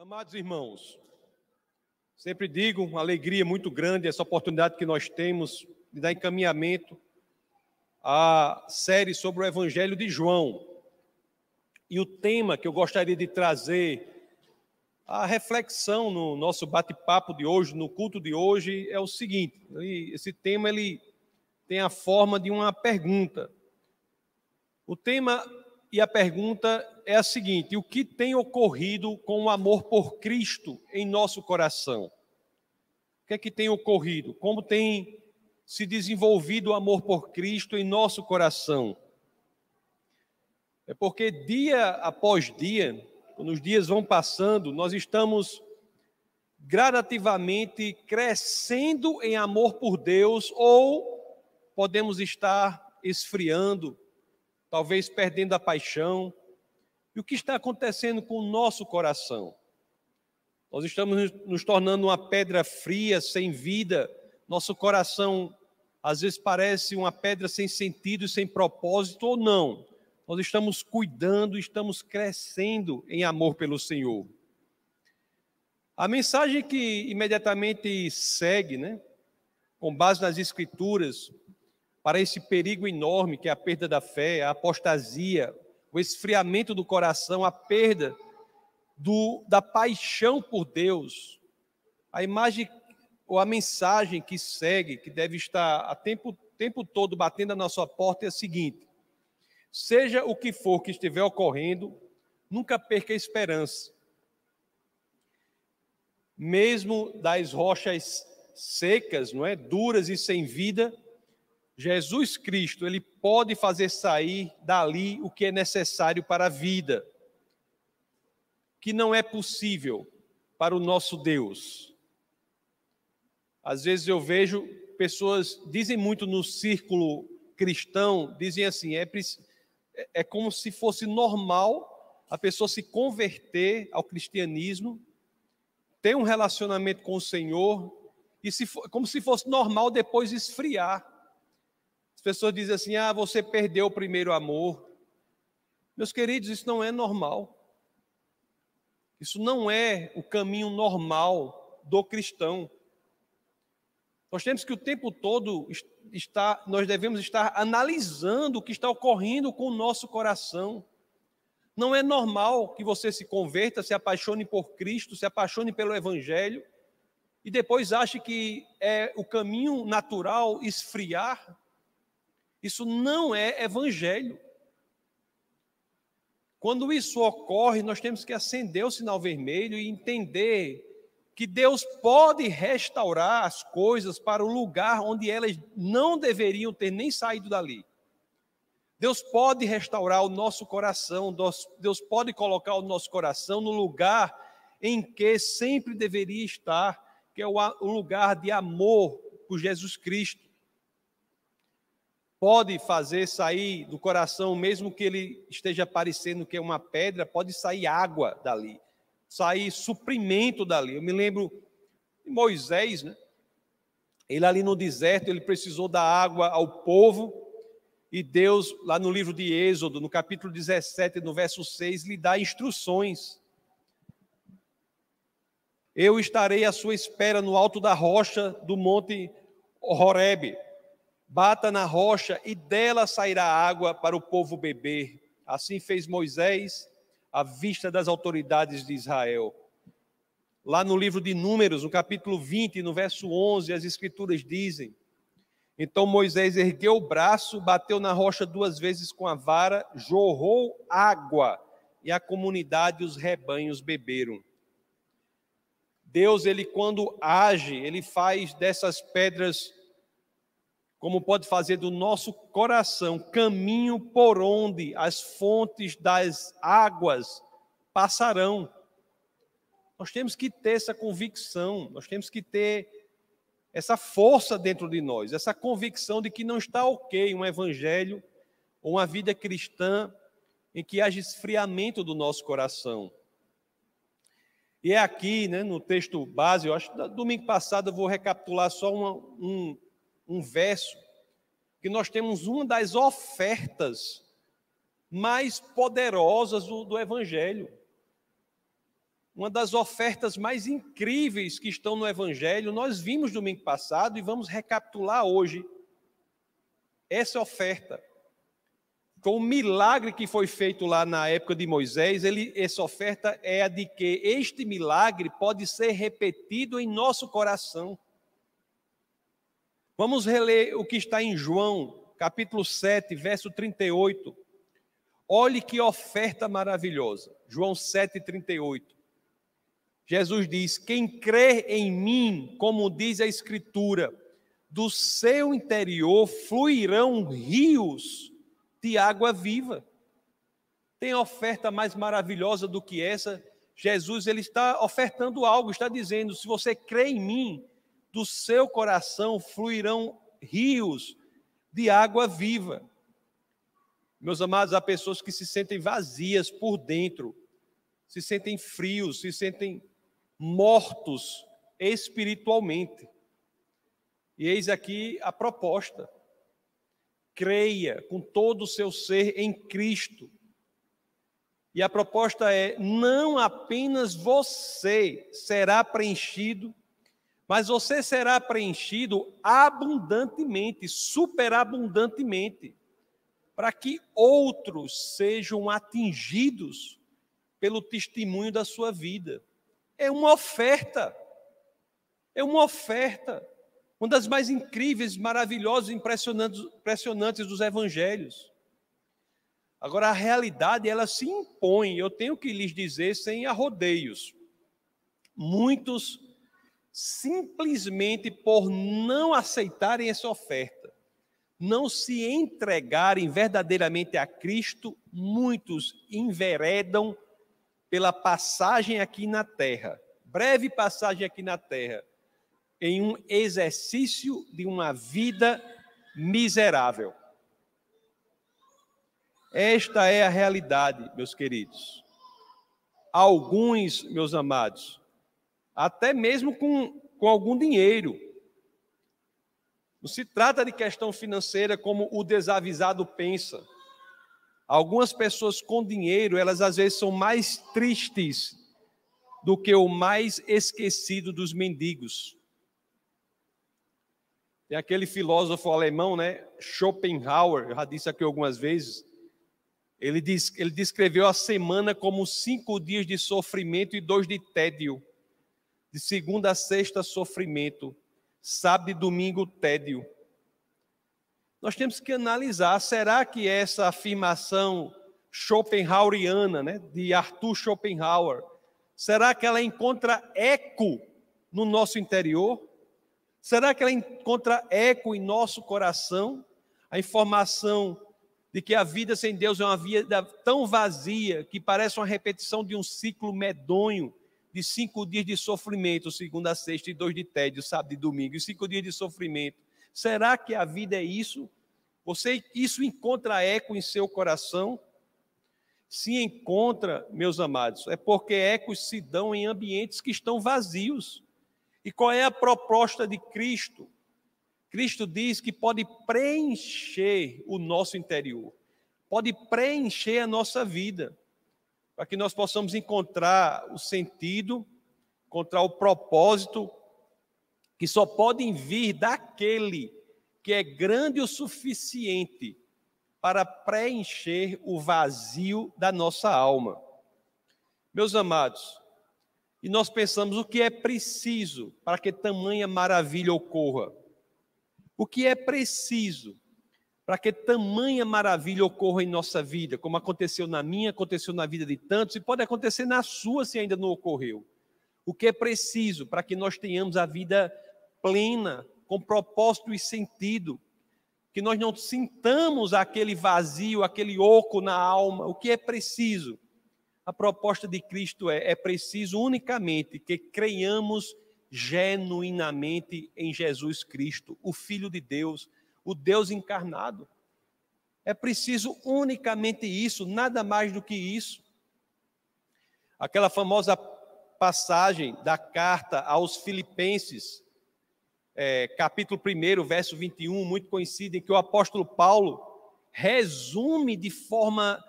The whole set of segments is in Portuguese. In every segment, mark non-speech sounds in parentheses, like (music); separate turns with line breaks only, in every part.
Amados irmãos, sempre digo, uma alegria muito grande essa oportunidade que nós temos de dar encaminhamento à série sobre o Evangelho de João. E o tema que eu gostaria de trazer a reflexão no nosso bate-papo de hoje, no culto de hoje, é o seguinte: esse tema ele tem a forma de uma pergunta. O tema e a pergunta é a seguinte: o que tem ocorrido com o amor por Cristo em nosso coração? O que é que tem ocorrido? Como tem se desenvolvido o amor por Cristo em nosso coração? É porque dia após dia, quando os dias vão passando, nós estamos gradativamente crescendo em amor por Deus ou podemos estar esfriando talvez perdendo a paixão. E o que está acontecendo com o nosso coração? Nós estamos nos tornando uma pedra fria, sem vida. Nosso coração, às vezes, parece uma pedra sem sentido, sem propósito ou não. Nós estamos cuidando, estamos crescendo em amor pelo Senhor. A mensagem que imediatamente segue, né, com base nas Escrituras, para esse perigo enorme que é a perda da fé, a apostasia, o esfriamento do coração, a perda do, da paixão por Deus. A imagem ou a mensagem que segue, que deve estar a tempo, tempo todo batendo na nossa porta, é a seguinte: seja o que for que estiver ocorrendo, nunca perca a esperança. Mesmo das rochas secas, não é, duras e sem vida, Jesus Cristo, ele pode fazer sair dali o que é necessário para a vida, que não é possível para o nosso Deus. Às vezes eu vejo pessoas dizem muito no círculo cristão, dizem assim, é, é, é como se fosse normal a pessoa se converter ao cristianismo, ter um relacionamento com o Senhor e se, como se fosse normal depois esfriar. As pessoas dizem assim: ah, você perdeu o primeiro amor. Meus queridos, isso não é normal. Isso não é o caminho normal do cristão. Nós temos que o tempo todo estar, nós devemos estar analisando o que está ocorrendo com o nosso coração. Não é normal que você se converta, se apaixone por Cristo, se apaixone pelo Evangelho e depois ache que é o caminho natural esfriar, isso não é evangelho. Quando isso ocorre, nós temos que acender o sinal vermelho e entender que Deus pode restaurar as coisas para o lugar onde elas não deveriam ter nem saído dali. Deus pode restaurar o nosso coração, Deus pode colocar o nosso coração no lugar em que sempre deveria estar, que é o lugar de amor por Jesus Cristo pode fazer sair do coração, mesmo que ele esteja parecendo que é uma pedra, pode sair água dali, sair suprimento dali. Eu me lembro de Moisés, né? Ele ali no deserto, ele precisou da água ao povo, e Deus, lá no livro de Êxodo, no capítulo 17, no verso 6, lhe dá instruções. Eu estarei à sua espera no alto da rocha do monte Horebe. Bata na rocha e dela sairá água para o povo beber. Assim fez Moisés à vista das autoridades de Israel. Lá no livro de Números, no capítulo 20, no verso 11, as escrituras dizem: Então Moisés ergueu o braço, bateu na rocha duas vezes com a vara, jorrou água, e a comunidade e os rebanhos beberam. Deus, ele quando age, ele faz dessas pedras como pode fazer do nosso coração caminho por onde as fontes das águas passarão. Nós temos que ter essa convicção, nós temos que ter essa força dentro de nós, essa convicção de que não está ok um evangelho ou uma vida cristã em que haja esfriamento do nosso coração. E é aqui, né, no texto base, eu acho que domingo passado eu vou recapitular só uma, um, um verso, que nós temos uma das ofertas mais poderosas do, do Evangelho. Uma das ofertas mais incríveis que estão no Evangelho, nós vimos domingo passado e vamos recapitular hoje essa oferta. Com o milagre que foi feito lá na época de Moisés, ele, essa oferta é a de que este milagre pode ser repetido em nosso coração. Vamos reler o que está em João, capítulo 7, verso 38. Olhe que oferta maravilhosa. João 7, 38. Jesus diz: Quem crê em mim, como diz a Escritura, do seu interior fluirão rios de água viva. Tem oferta mais maravilhosa do que essa? Jesus ele está ofertando algo, está dizendo: se você crê em mim, do seu coração fluirão rios de água viva. Meus amados, há pessoas que se sentem vazias por dentro, se sentem frios, se sentem mortos espiritualmente. E eis aqui a proposta. Creia com todo o seu ser em Cristo. E a proposta é: não apenas você será preenchido mas você será preenchido abundantemente, superabundantemente, para que outros sejam atingidos pelo testemunho da sua vida. É uma oferta. É uma oferta. Uma das mais incríveis, maravilhosas, impressionantes, impressionantes dos evangelhos. Agora, a realidade, ela se impõe, eu tenho que lhes dizer sem arrodeios. Muitos simplesmente por não aceitarem essa oferta, não se entregarem verdadeiramente a Cristo, muitos enveredam pela passagem aqui na terra, breve passagem aqui na terra, em um exercício de uma vida miserável. Esta é a realidade, meus queridos. Alguns, meus amados, até mesmo com, com algum dinheiro. Não se trata de questão financeira como o desavisado pensa. Algumas pessoas com dinheiro, elas às vezes são mais tristes do que o mais esquecido dos mendigos. Tem aquele filósofo alemão, né, Schopenhauer, eu já disse aqui algumas vezes, ele, diz, ele descreveu a semana como cinco dias de sofrimento e dois de tédio. De segunda a sexta, sofrimento. Sábado e domingo, tédio. Nós temos que analisar, será que essa afirmação Schopenhaueriana, né, de Arthur Schopenhauer, será que ela encontra eco no nosso interior? Será que ela encontra eco em nosso coração? A informação de que a vida sem Deus é uma vida tão vazia que parece uma repetição de um ciclo medonho de cinco dias de sofrimento, segunda a sexta, e dois de tédio, sábado e domingo, e cinco dias de sofrimento. Será que a vida é isso? Você isso encontra eco em seu coração? Se encontra, meus amados, é porque ecos se dão em ambientes que estão vazios. E qual é a proposta de Cristo? Cristo diz que pode preencher o nosso interior, pode preencher a nossa vida para que nós possamos encontrar o sentido, encontrar o propósito, que só podem vir daquele que é grande o suficiente para preencher o vazio da nossa alma. Meus amados, e nós pensamos o que é preciso para que tamanha maravilha ocorra? O que é preciso para que tamanha maravilha ocorra em nossa vida, como aconteceu na minha, aconteceu na vida de tantos e pode acontecer na sua se ainda não ocorreu. O que é preciso para que nós tenhamos a vida plena, com propósito e sentido, que nós não sintamos aquele vazio, aquele oco na alma. O que é preciso? A proposta de Cristo é: é preciso unicamente que creiamos genuinamente em Jesus Cristo, o Filho de Deus o Deus encarnado. É preciso unicamente isso, nada mais do que isso. Aquela famosa passagem da carta aos Filipenses, é, capítulo 1, verso 21, muito conhecida, em que o apóstolo Paulo resume de forma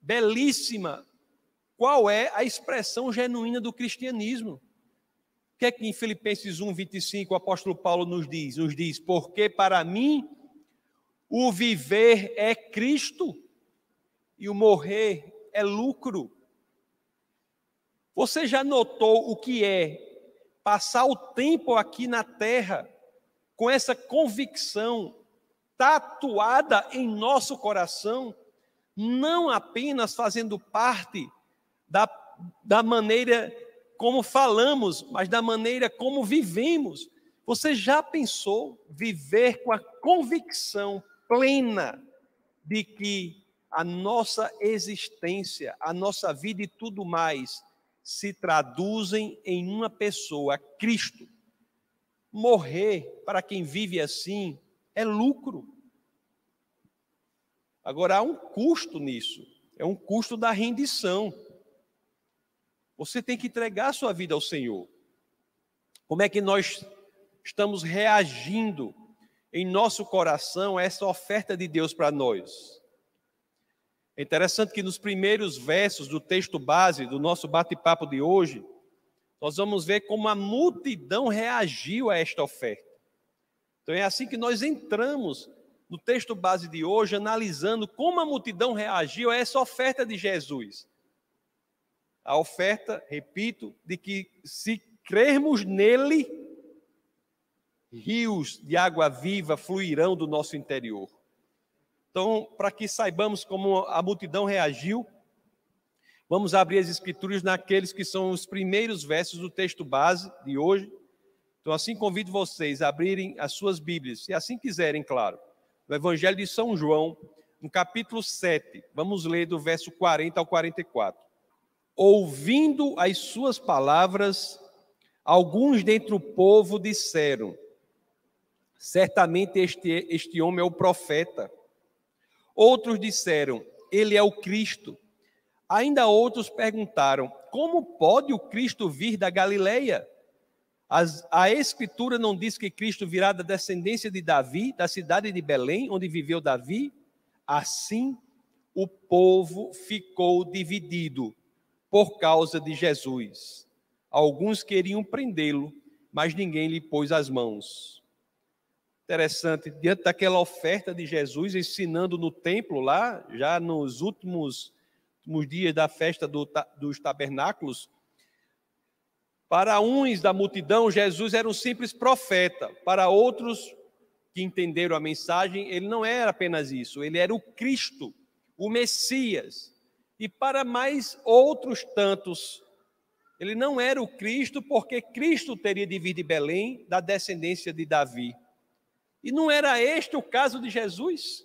belíssima qual é a expressão genuína do cristianismo. O que é que em Filipenses 1, 25 o apóstolo Paulo nos diz? Nos diz, porque para mim o viver é Cristo e o morrer é lucro. Você já notou o que é passar o tempo aqui na terra com essa convicção tatuada em nosso coração, não apenas fazendo parte da, da maneira como falamos, mas da maneira como vivemos. Você já pensou viver com a convicção plena de que a nossa existência, a nossa vida e tudo mais se traduzem em uma pessoa, Cristo? Morrer para quem vive assim é lucro. Agora, há um custo nisso, é um custo da rendição. Você tem que entregar a sua vida ao Senhor. Como é que nós estamos reagindo em nosso coração a essa oferta de Deus para nós? É interessante que nos primeiros versos do texto base do nosso bate-papo de hoje, nós vamos ver como a multidão reagiu a esta oferta. Então é assim que nós entramos no texto base de hoje, analisando como a multidão reagiu a essa oferta de Jesus a oferta, repito, de que se crermos nele, rios de água viva fluirão do nosso interior. Então, para que saibamos como a multidão reagiu, vamos abrir as escrituras naqueles que são os primeiros versos do texto base de hoje. Então, assim convido vocês a abrirem as suas Bíblias, se assim quiserem, claro. No Evangelho de São João, no capítulo 7, vamos ler do verso 40 ao 44. Ouvindo as suas palavras, alguns dentre o povo disseram: Certamente este, este homem é o profeta. Outros disseram: Ele é o Cristo. Ainda outros perguntaram: Como pode o Cristo vir da Galileia? As, a Escritura não diz que Cristo virá da descendência de Davi, da cidade de Belém, onde viveu Davi? Assim, o povo ficou dividido por causa de Jesus. Alguns queriam prendê-lo, mas ninguém lhe pôs as mãos. Interessante, diante daquela oferta de Jesus ensinando no templo lá, já nos últimos, últimos dias da festa do, dos tabernáculos, para uns da multidão, Jesus era um simples profeta, para outros que entenderam a mensagem, ele não era apenas isso, ele era o Cristo, o Messias, e para mais outros tantos. Ele não era o Cristo, porque Cristo teria de vir de Belém, da descendência de Davi. E não era este o caso de Jesus.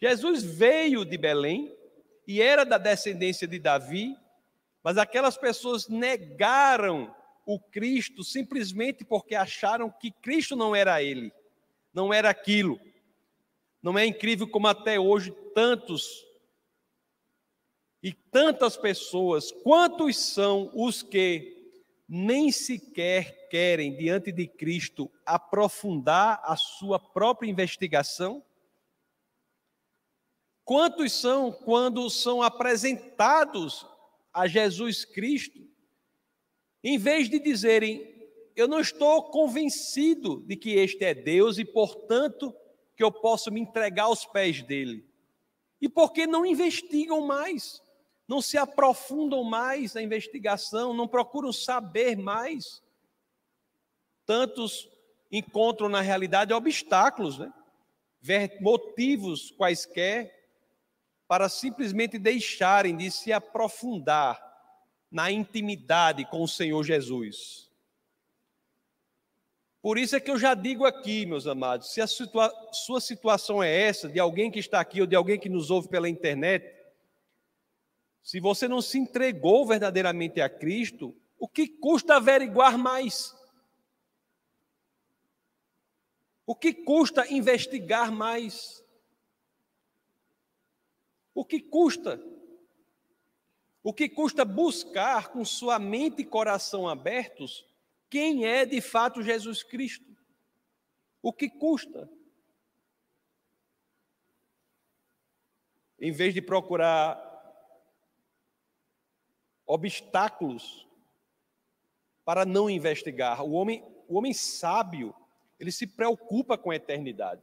Jesus veio de Belém e era da descendência de Davi, mas aquelas pessoas negaram o Cristo simplesmente porque acharam que Cristo não era ele, não era aquilo. Não é incrível como até hoje tantos e tantas pessoas, quantos são os que nem sequer querem, diante de Cristo, aprofundar a sua própria investigação? Quantos são quando são apresentados a Jesus Cristo, em vez de dizerem, eu não estou convencido de que este é Deus e, portanto, que eu posso me entregar aos pés dele? E por que não investigam mais? não se aprofundam mais na investigação, não procuram saber mais. Tantos encontram na realidade obstáculos, né? motivos quaisquer para simplesmente deixarem de se aprofundar na intimidade com o Senhor Jesus. Por isso é que eu já digo aqui, meus amados, se a situa sua situação é essa, de alguém que está aqui ou de alguém que nos ouve pela internet, se você não se entregou verdadeiramente a Cristo, o que custa averiguar mais? O que custa investigar mais? O que custa? O que custa buscar com sua mente e coração abertos quem é de fato Jesus Cristo? O que custa? Em vez de procurar obstáculos para não investigar. O homem, o homem sábio, ele se preocupa com a eternidade.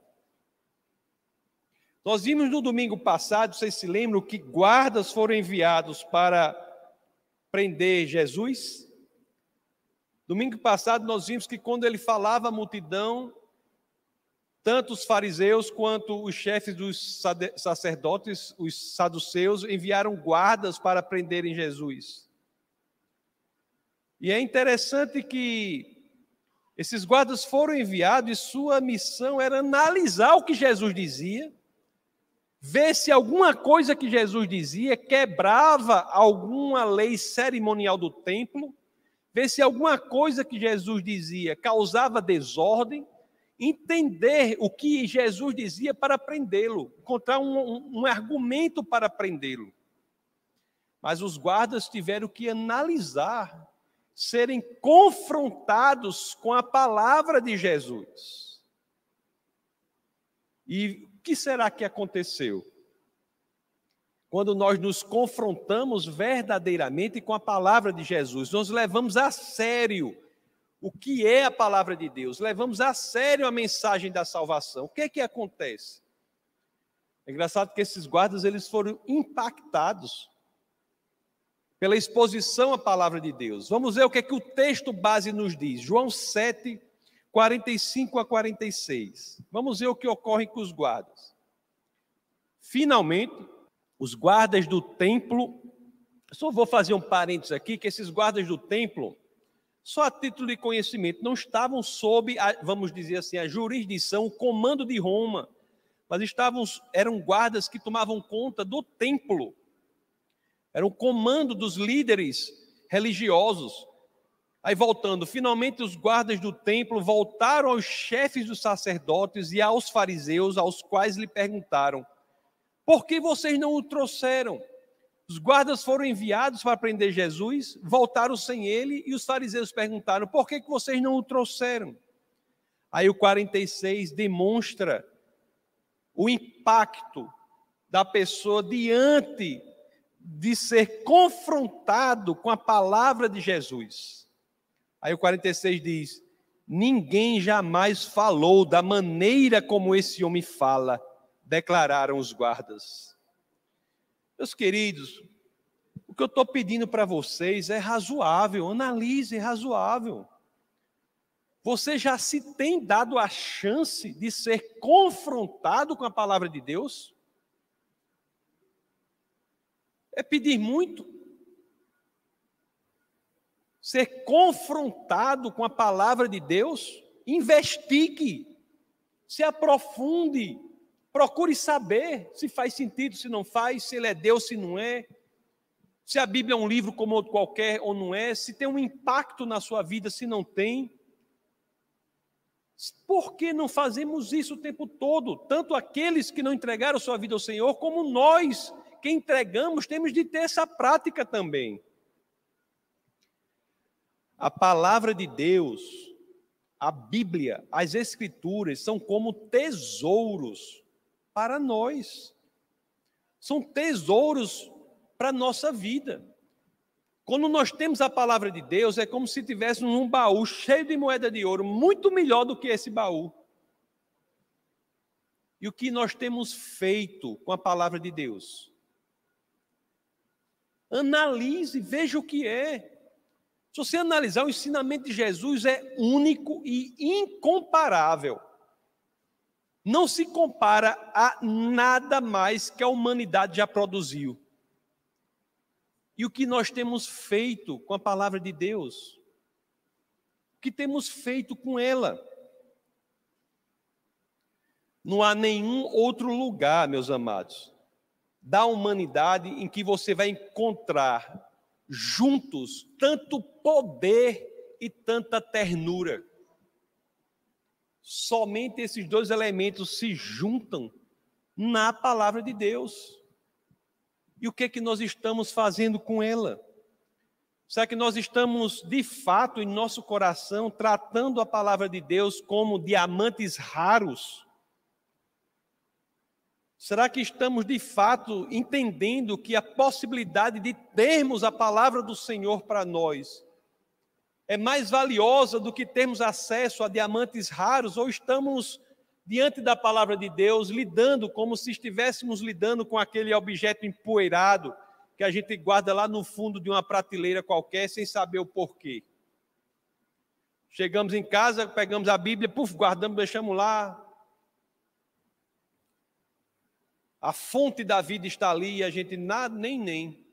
Nós vimos no domingo passado, vocês se lembram que guardas foram enviados para prender Jesus? Domingo passado nós vimos que quando ele falava à multidão, tanto os fariseus quanto os chefes dos sacerdotes, os saduceus, enviaram guardas para prenderem Jesus. E é interessante que esses guardas foram enviados e sua missão era analisar o que Jesus dizia, ver se alguma coisa que Jesus dizia quebrava alguma lei cerimonial do templo, ver se alguma coisa que Jesus dizia causava desordem, entender o que Jesus dizia para prendê-lo, encontrar um, um, um argumento para prendê-lo. Mas os guardas tiveram que analisar, serem confrontados com a palavra de Jesus. E o que será que aconteceu? Quando nós nos confrontamos verdadeiramente com a palavra de Jesus, nós levamos a sério o que é a palavra de Deus, levamos a sério a mensagem da salvação. O que é que acontece? É engraçado que esses guardas eles foram impactados pela exposição à palavra de Deus. Vamos ver o que é que o texto base nos diz. João 7, 45 a 46. Vamos ver o que ocorre com os guardas. Finalmente, os guardas do templo. Só vou fazer um parênteses aqui, que esses guardas do templo, só a título de conhecimento, não estavam sob, a, vamos dizer assim, a jurisdição, o comando de Roma, mas estavam, eram guardas que tomavam conta do templo, era o comando dos líderes religiosos. Aí voltando, finalmente os guardas do templo voltaram aos chefes dos sacerdotes e aos fariseus, aos quais lhe perguntaram: por que vocês não o trouxeram? Os guardas foram enviados para prender Jesus, voltaram sem ele e os fariseus perguntaram: por que, que vocês não o trouxeram? Aí o 46 demonstra o impacto da pessoa diante de ser confrontado com a palavra de Jesus. Aí o 46 diz: Ninguém jamais falou da maneira como esse homem fala, declararam os guardas. Meus queridos, o que eu estou pedindo para vocês é razoável, analise razoável. Você já se tem dado a chance de ser confrontado com a palavra de Deus? É pedir muito. Ser confrontado com a palavra de Deus? Investigue, se aprofunde, Procure saber se faz sentido, se não faz, se ele é Deus, se não é, se a Bíblia é um livro como outro qualquer ou não é, se tem um impacto na sua vida, se não tem. Por que não fazemos isso o tempo todo? Tanto aqueles que não entregaram sua vida ao Senhor, como nós que entregamos, temos de ter essa prática também. A palavra de Deus, a Bíblia, as Escrituras são como tesouros para nós. São tesouros para a nossa vida. Quando nós temos a palavra de Deus, é como se tivéssemos um baú cheio de moeda de ouro, muito melhor do que esse baú. E o que nós temos feito com a palavra de Deus? Analise, veja o que é. Se você analisar, o ensinamento de Jesus é único e incomparável não se compara a nada mais que a humanidade já produziu. E o que nós temos feito com a palavra de Deus? O que temos feito com ela? Não há nenhum outro lugar, meus amados, da humanidade em que você vai encontrar juntos tanto poder e tanta ternura. Somente esses dois elementos se juntam na palavra de Deus. E o que é que nós estamos fazendo com ela? Será que nós estamos, de fato, em nosso coração, tratando a palavra de Deus como diamantes raros? Será que estamos, de fato, entendendo que a possibilidade de termos a palavra do Senhor para nós é mais valiosa do que termos acesso a diamantes raros ou estamos diante da palavra de Deus lidando como se estivéssemos lidando com aquele objeto empoeirado que a gente guarda lá no fundo de uma prateleira qualquer sem saber o porquê. Chegamos em casa, pegamos a Bíblia, puf, guardamos, deixamos lá. A fonte da vida está ali e a gente nada, nem nem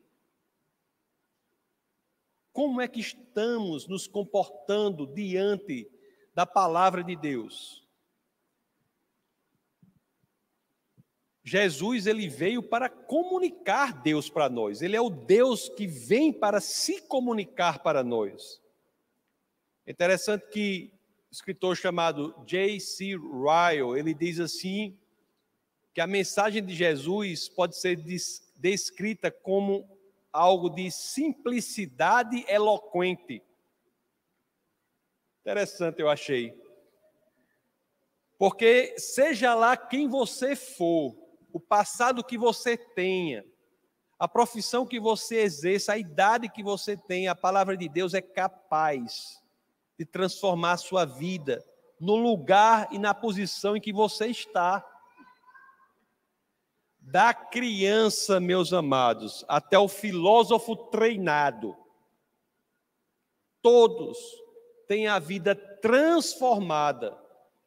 como é que estamos nos comportando diante da palavra de Deus? Jesus ele veio para comunicar Deus para nós. Ele é o Deus que vem para se comunicar para nós. É interessante que um escritor chamado J.C. Ryle, ele diz assim que a mensagem de Jesus pode ser descrita como algo de simplicidade eloquente. Interessante, eu achei. Porque, seja lá quem você for, o passado que você tenha, a profissão que você exerça, a idade que você tem, a palavra de Deus é capaz de transformar a sua vida no lugar e na posição em que você está. Da criança, meus amados, até o filósofo treinado, todos têm a vida transformada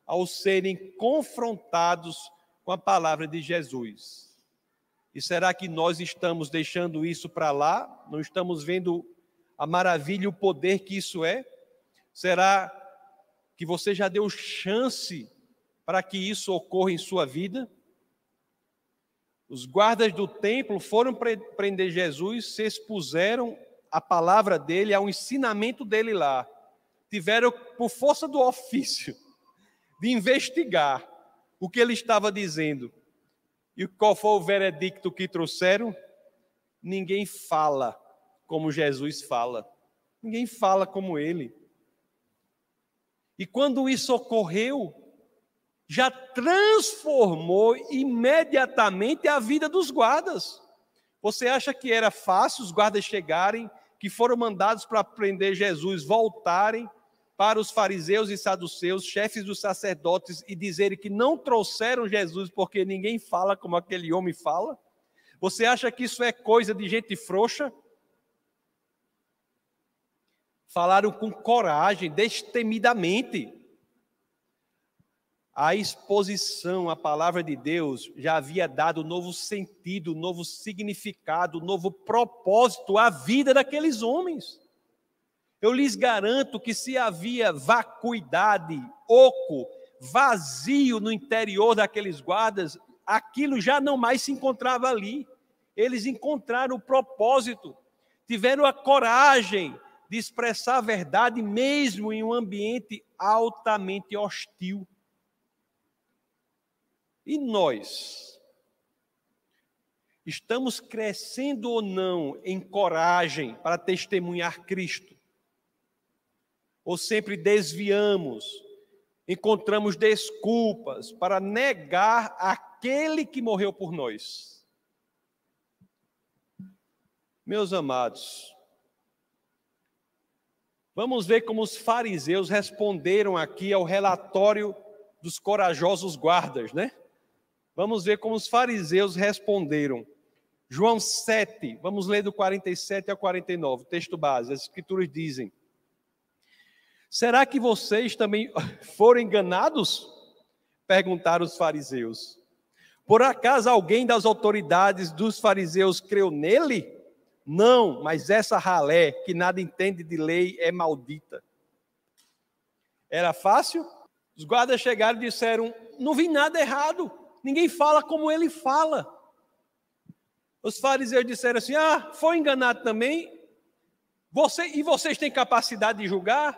ao serem confrontados com a palavra de Jesus. E será que nós estamos deixando isso para lá? Não estamos vendo a maravilha e o poder que isso é? Será que você já deu chance para que isso ocorra em sua vida? Os guardas do templo foram prender Jesus, se expuseram à palavra dele, ao ensinamento dele lá. Tiveram, por força do ofício, de investigar o que ele estava dizendo. E qual foi o veredicto que trouxeram? Ninguém fala como Jesus fala. Ninguém fala como ele. E quando isso ocorreu, já transformou imediatamente a vida dos guardas. Você acha que era fácil os guardas chegarem, que foram mandados para prender Jesus, voltarem para os fariseus e saduceus, chefes dos sacerdotes, e dizerem que não trouxeram Jesus porque ninguém fala como aquele homem fala? Você acha que isso é coisa de gente frouxa? Falaram com coragem, destemidamente. A exposição à palavra de Deus já havia dado novo sentido, novo significado, novo propósito à vida daqueles homens. Eu lhes garanto que se havia vacuidade, oco, vazio no interior daqueles guardas, aquilo já não mais se encontrava ali. Eles encontraram o propósito, tiveram a coragem de expressar a verdade mesmo em um ambiente altamente hostil. E nós? Estamos crescendo ou não em coragem para testemunhar Cristo? Ou sempre desviamos, encontramos desculpas para negar aquele que morreu por nós? Meus amados, vamos ver como os fariseus responderam aqui ao relatório dos corajosos guardas, né? Vamos ver como os fariseus responderam. João 7, vamos ler do 47 ao 49, texto base. As escrituras dizem: Será que vocês também (laughs) foram enganados? perguntaram os fariseus. Por acaso alguém das autoridades dos fariseus creu nele? Não, mas essa ralé que nada entende de lei é maldita. Era fácil? Os guardas chegaram e disseram: Não vi nada errado. Ninguém fala como ele fala. Os fariseus disseram assim: Ah, foi enganado também. Você, e vocês têm capacidade de julgar?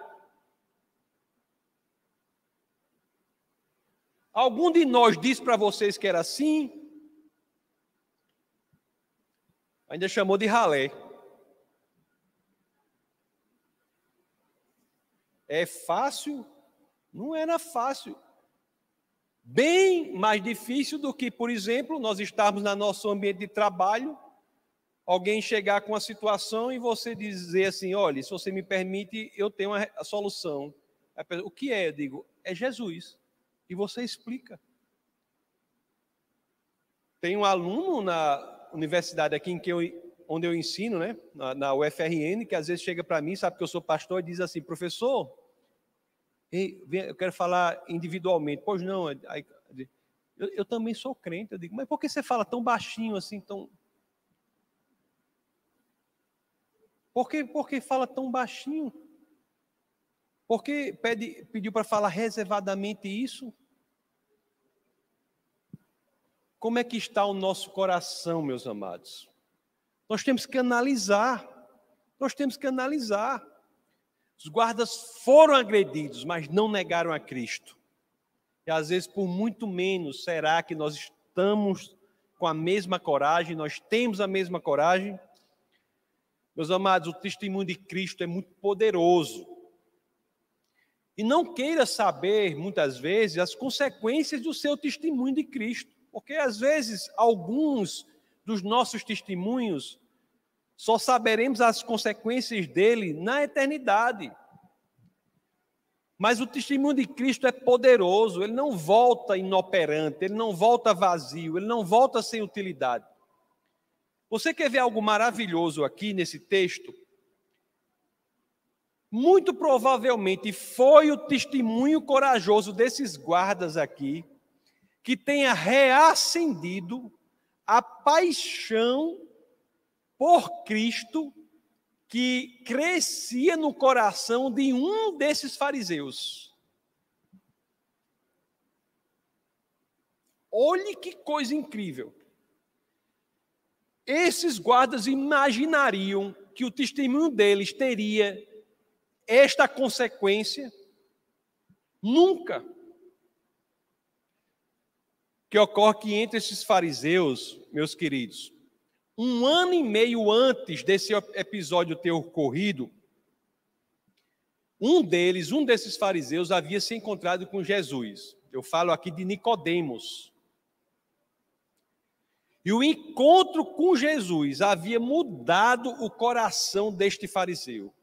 Algum de nós disse para vocês que era assim? Ainda chamou de ralé. É fácil? Não era fácil bem mais difícil do que, por exemplo, nós estarmos no nosso ambiente de trabalho, alguém chegar com a situação e você dizer assim: olha, se você me permite, eu tenho a solução. O que é? Eu digo: é Jesus. E você explica. Tem um aluno na universidade aqui em que eu, onde eu ensino, né, na, na UFRN, que às vezes chega para mim, sabe que eu sou pastor, e diz assim: professor eu quero falar individualmente. Pois não, eu, eu, também sou crente. Eu digo, mas por que você fala tão baixinho assim, tão. Por que, por que fala tão baixinho? Por que pede, pediu para falar reservadamente isso? Como é que está o nosso coração, meus amados? Nós temos que analisar. Nós temos que analisar. Os guardas foram agredidos, mas não negaram a Cristo. E às vezes, por muito menos, será que nós estamos com a mesma coragem, nós temos a mesma coragem? Meus amados, o testemunho de Cristo é muito poderoso. E não queira saber, muitas vezes, as consequências do seu testemunho de Cristo. Porque, às vezes, alguns dos nossos testemunhos só saberemos as consequências dele na eternidade. Mas o testemunho de Cristo é poderoso, ele não volta inoperante, ele não volta vazio, ele não volta sem utilidade. Você quer ver algo maravilhoso aqui nesse texto? Muito provavelmente foi o testemunho corajoso desses guardas aqui que tenha reacendido a paixão por Cristo que crescia no coração de um desses fariseus. Olhe que coisa incrível. Esses guardas imaginariam que o testemunho deles teria esta consequência? Nunca. Que ocorre é que entre esses fariseus, meus queridos, um ano e meio antes desse episódio ter ocorrido, um deles, um desses fariseus, havia se encontrado com Jesus. Eu falo aqui de Nicodemos. E o encontro com Jesus havia mudado o coração deste fariseu.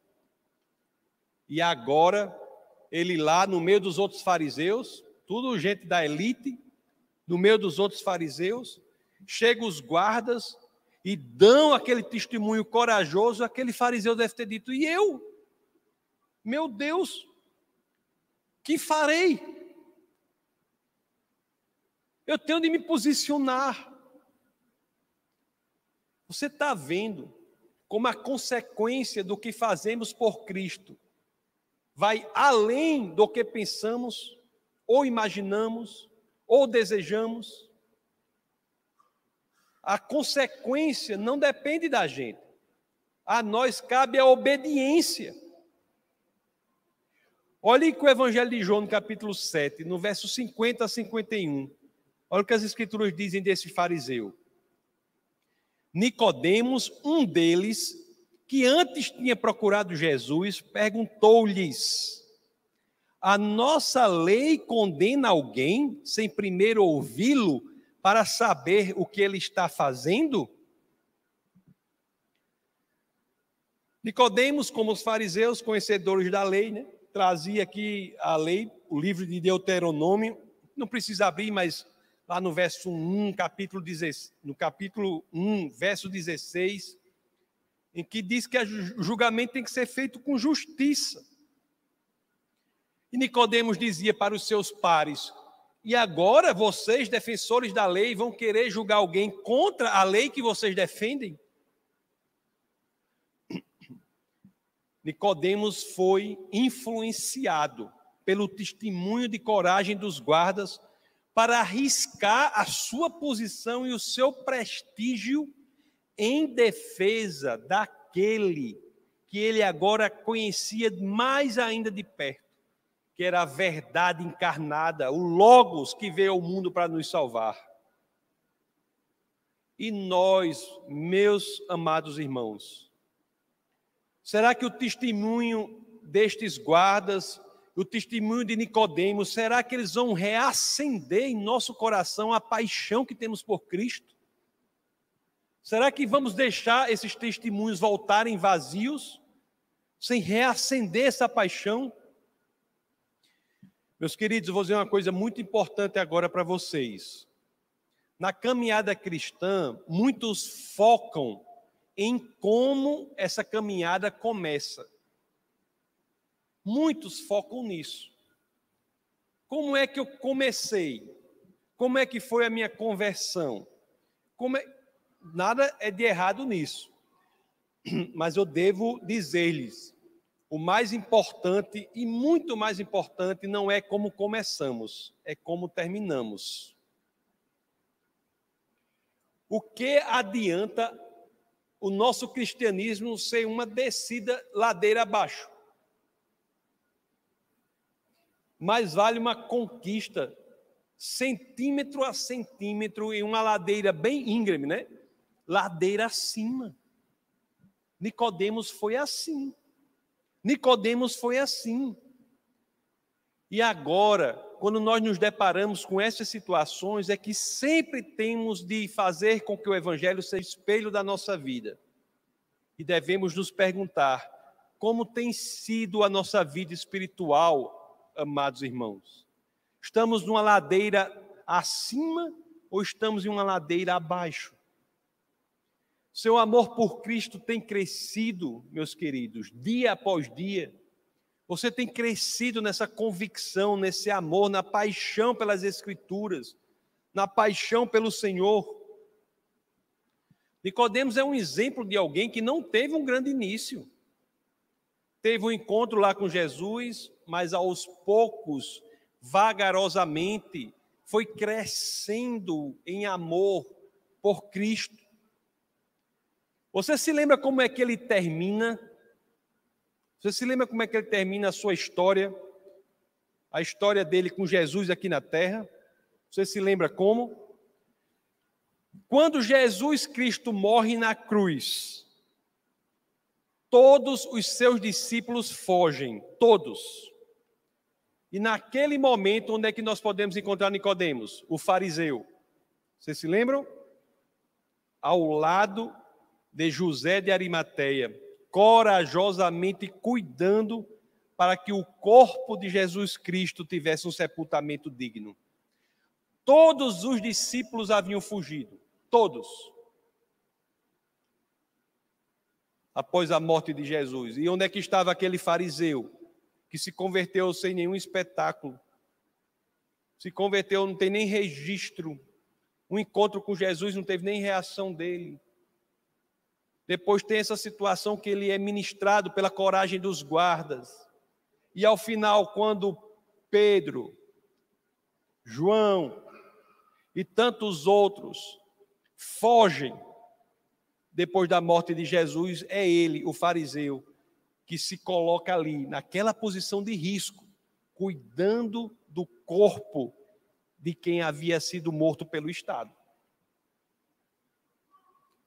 E agora, ele lá no meio dos outros fariseus, tudo gente da elite, no meio dos outros fariseus, chega os guardas e dão aquele testemunho corajoso, aquele fariseu deve ter dito: E eu? Meu Deus, que farei? Eu tenho de me posicionar. Você está vendo como a consequência do que fazemos por Cristo vai além do que pensamos, ou imaginamos, ou desejamos? A consequência não depende da gente. A nós cabe a obediência. Olhe com o Evangelho de João, no capítulo 7, no verso 50 a 51. Olha o que as escrituras dizem desse fariseu. Nicodemos, um deles, que antes tinha procurado Jesus, perguntou-lhes: A nossa lei condena alguém sem primeiro ouvi-lo para saber o que ele está fazendo? Nicodemos, como os fariseus, conhecedores da lei, né? trazia aqui a lei, o livro de Deuteronômio. Não precisa abrir, mas lá no verso 1, capítulo 16, no capítulo 1, verso 16, em que diz que o julgamento tem que ser feito com justiça. E Nicodemos dizia para os seus pares: e agora vocês, defensores da lei, vão querer julgar alguém contra a lei que vocês defendem? (clears throat) Nicodemos foi influenciado pelo testemunho de coragem dos guardas para arriscar a sua posição e o seu prestígio em defesa daquele que ele agora conhecia mais ainda de perto que era a verdade encarnada, o Logos que veio ao mundo para nos salvar. E nós, meus amados irmãos, será que o testemunho destes guardas, o testemunho de Nicodemo, será que eles vão reacender em nosso coração a paixão que temos por Cristo? Será que vamos deixar esses testemunhos voltarem vazios, sem reacender essa paixão? Meus queridos, vou dizer uma coisa muito importante agora para vocês. Na caminhada cristã, muitos focam em como essa caminhada começa. Muitos focam nisso. Como é que eu comecei? Como é que foi a minha conversão? É... Nada é de errado nisso. (clears throat) Mas eu devo dizer-lhes o mais importante e muito mais importante não é como começamos, é como terminamos. O que adianta o nosso cristianismo ser uma descida ladeira abaixo? Mais vale uma conquista centímetro a centímetro em uma ladeira bem íngreme, né? Ladeira acima. Nicodemos foi assim. Nicodemos foi assim. E agora, quando nós nos deparamos com essas situações, é que sempre temos de fazer com que o evangelho seja espelho da nossa vida. E devemos nos perguntar: como tem sido a nossa vida espiritual, amados irmãos? Estamos numa ladeira acima ou estamos em uma ladeira abaixo? Seu amor por Cristo tem crescido, meus queridos, dia após dia. Você tem crescido nessa convicção, nesse amor, na paixão pelas Escrituras, na paixão pelo Senhor. Nicodemos é um exemplo de alguém que não teve um grande início. Teve um encontro lá com Jesus, mas aos poucos, vagarosamente, foi crescendo em amor por Cristo. Você se lembra como é que ele termina? Você se lembra como é que ele termina a sua história? A história dele com Jesus aqui na terra? Você se lembra como? Quando Jesus Cristo morre na cruz, todos os seus discípulos fogem, todos. E naquele momento, onde é que nós podemos encontrar Nicodemos? O fariseu. Vocês se lembram? Ao lado de José de Arimateia, corajosamente cuidando para que o corpo de Jesus Cristo tivesse um sepultamento digno. Todos os discípulos haviam fugido, todos. Após a morte de Jesus. E onde é que estava aquele fariseu que se converteu sem nenhum espetáculo? Se converteu, não tem nem registro. O um encontro com Jesus não teve nem reação dele depois tem essa situação que ele é ministrado pela coragem dos guardas. E ao final, quando Pedro, João e tantos outros fogem depois da morte de Jesus, é ele, o fariseu, que se coloca ali, naquela posição de risco, cuidando do corpo de quem havia sido morto pelo Estado.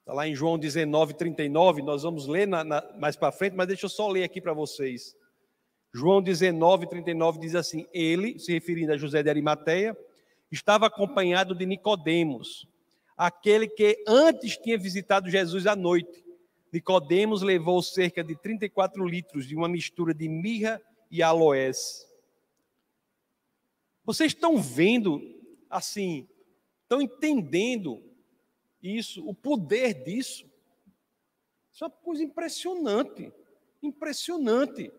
Está lá em João 19, 39. Nós vamos ler na, na, mais para frente, mas deixa eu só ler aqui para vocês. João 19, 39 diz assim: Ele, se referindo a José de Arimateia, estava acompanhado de Nicodemos, aquele que antes tinha visitado Jesus à noite. Nicodemos levou cerca de 34 litros de uma mistura de mirra e aloés. Vocês estão vendo, assim, estão entendendo isso, o poder disso. Isso é uma coisa impressionante, impressionante.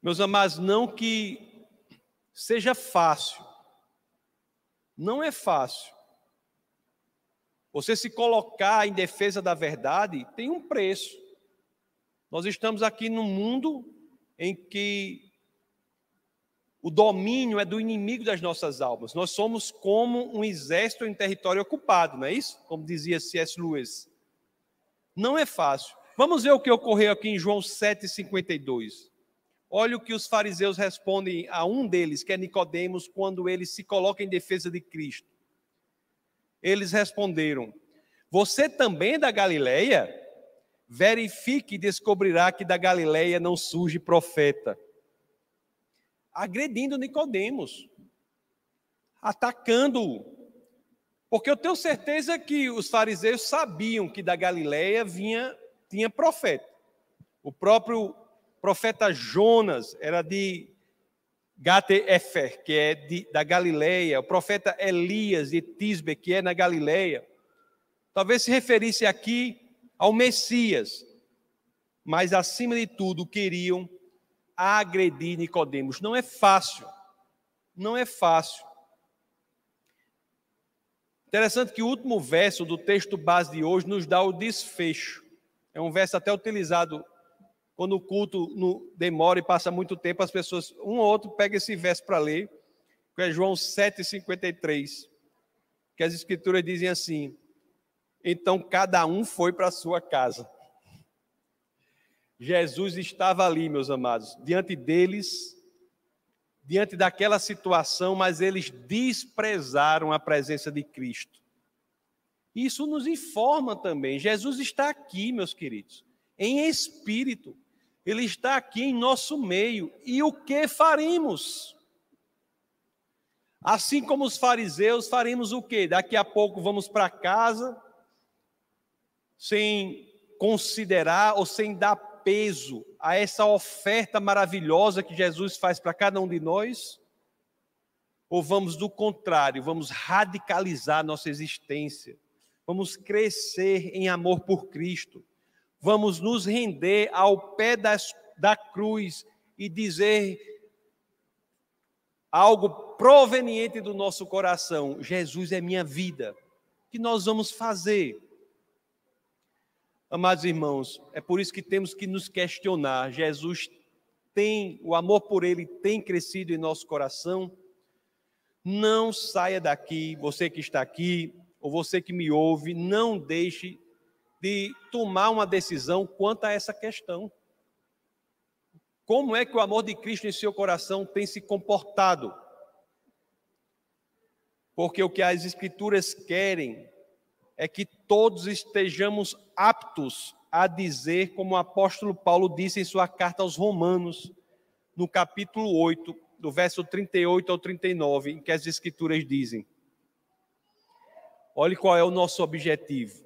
Meus amados, não que seja fácil, não é fácil. Você se colocar em defesa da verdade tem um preço. Nós estamos aqui num mundo em que o domínio é do inimigo das nossas almas. Nós somos como um exército em território ocupado, não é isso? Como dizia C.S. Lewis. Não é fácil. Vamos ver o que ocorreu aqui em João 7:52. Olha o que os fariseus respondem a um deles, que é Nicodemos, quando ele se coloca em defesa de Cristo. Eles responderam: Você também é da Galileia? Verifique e descobrirá que da Galileia não surge profeta agredindo Nicodemos, atacando-o. Porque eu tenho certeza que os fariseus sabiam que da Galileia vinha tinha profeta. O próprio profeta Jonas era de Gate Efer, que é de, da Galileia, o profeta Elias de Tisbe, que é na Galileia. Talvez se referisse aqui ao Messias, mas acima de tudo queriam a agredir Nicodemos. Não é fácil. Não é fácil. Interessante que o último verso do texto base de hoje nos dá o desfecho. É um verso até utilizado quando o culto demora e passa muito tempo, as pessoas, um ou outro, pega esse verso para ler, que é João 7,53, que as escrituras dizem assim: Então cada um foi para sua casa. Jesus estava ali, meus amados, diante deles, diante daquela situação, mas eles desprezaram a presença de Cristo. Isso nos informa também. Jesus está aqui, meus queridos, em espírito. Ele está aqui em nosso meio. E o que faremos? Assim como os fariseus, faremos o quê? Daqui a pouco vamos para casa sem considerar ou sem dar peso a essa oferta maravilhosa que Jesus faz para cada um de nós? Ou vamos, do contrário, vamos radicalizar nossa existência? Vamos crescer em amor por Cristo? Vamos nos render ao pé das, da cruz e dizer algo proveniente do nosso coração: Jesus é minha vida. O que nós vamos fazer? Amados irmãos, é por isso que temos que nos questionar. Jesus tem, o amor por ele tem crescido em nosso coração. Não saia daqui, você que está aqui, ou você que me ouve, não deixe de tomar uma decisão quanto a essa questão. Como é que o amor de Cristo em seu coração tem se comportado? Porque o que as Escrituras querem é que todos estejamos aptos a dizer, como o apóstolo Paulo disse em sua carta aos Romanos, no capítulo 8, do verso 38 ao 39, em que as Escrituras dizem: Olhe qual é o nosso objetivo.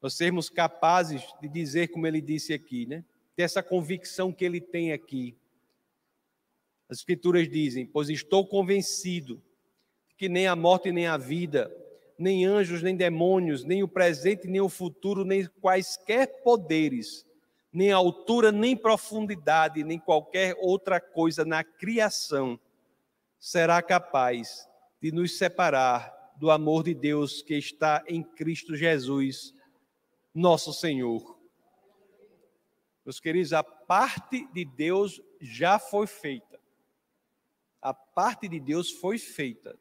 Nós sermos capazes de dizer, como ele disse aqui, né? Ter essa convicção que ele tem aqui. As Escrituras dizem: Pois estou convencido que nem a morte nem a vida, nem anjos, nem demônios, nem o presente, nem o futuro, nem quaisquer poderes, nem altura, nem profundidade, nem qualquer outra coisa na criação será capaz de nos separar do amor de Deus que está em Cristo Jesus, nosso Senhor. Meus queridos, a parte de Deus já foi feita. A parte de Deus foi feita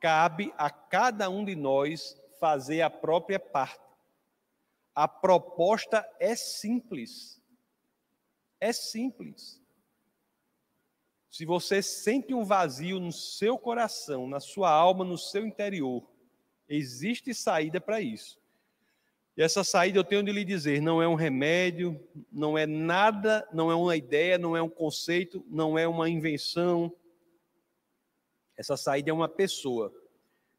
cabe a cada um de nós fazer a própria parte. A proposta é simples. É simples. Se você sente um vazio no seu coração, na sua alma, no seu interior, existe saída para isso. E essa saída eu tenho de lhe dizer, não é um remédio, não é nada, não é uma ideia, não é um conceito, não é uma invenção, essa saída é uma pessoa,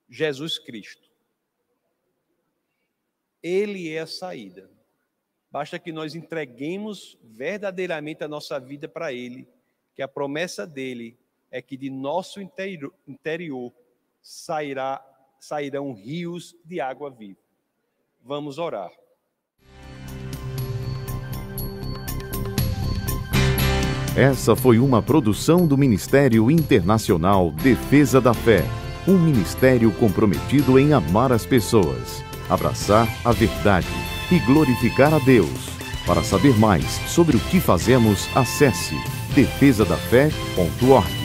Jesus Cristo. Ele é a saída. Basta que nós entreguemos verdadeiramente a nossa vida para Ele, que a promessa dele é que de nosso interior, sairá, sairão rios de água viva. Vamos orar. Essa foi uma produção do Ministério Internacional Defesa da Fé, um ministério comprometido em amar as pessoas, abraçar a verdade e glorificar a Deus. Para saber mais sobre o que fazemos, acesse defesadafé.org.